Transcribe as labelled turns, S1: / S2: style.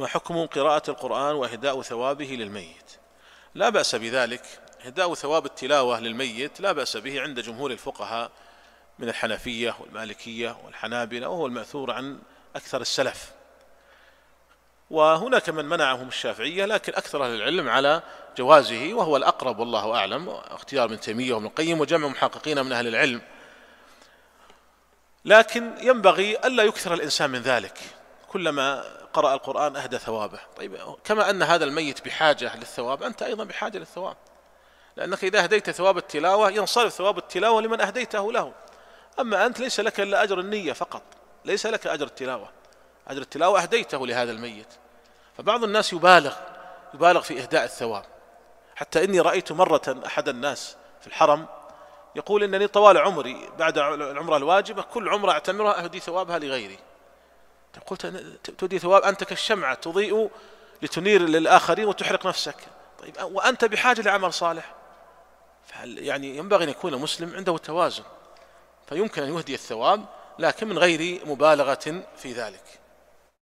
S1: ما حكم قراءة القرآن وإهداء ثوابه للميت لا بأس بذلك إهداء ثواب التلاوة للميت لا بأس به عند جمهور الفقهاء من الحنفية والمالكية والحنابلة وهو المأثور عن أكثر السلف وهناك من منعهم الشافعية لكن أكثر أهل العلم على جوازه وهو الأقرب والله أعلم اختيار ابن تيمية وابن القيم وجمع محققين من أهل العلم لكن ينبغي ألا يكثر الإنسان من ذلك كلما قرأ القرآن أهدى ثوابه طيب كما أن هذا الميت بحاجة للثواب أنت أيضا بحاجة للثواب لأنك إذا أهديت ثواب التلاوة ينصرف ثواب التلاوة لمن أهديته له أما أنت ليس لك إلا أجر النية فقط ليس لك أجر التلاوة أجر التلاوة أهديته لهذا الميت فبعض الناس يبالغ يبالغ في إهداء الثواب حتى إني رأيت مرة أحد الناس في الحرم يقول إنني طوال عمري بعد العمرة الواجبة كل عمرة أعتمرها أهدي ثوابها لغيري قلت تؤدي ثواب أنت كالشمعة تضيء لتنير للآخرين وتحرق نفسك طيب وأنت بحاجة لعمل صالح فهل يعني ينبغي أن يكون المسلم عنده توازن فيمكن أن يهدي الثواب لكن من غير مبالغة في ذلك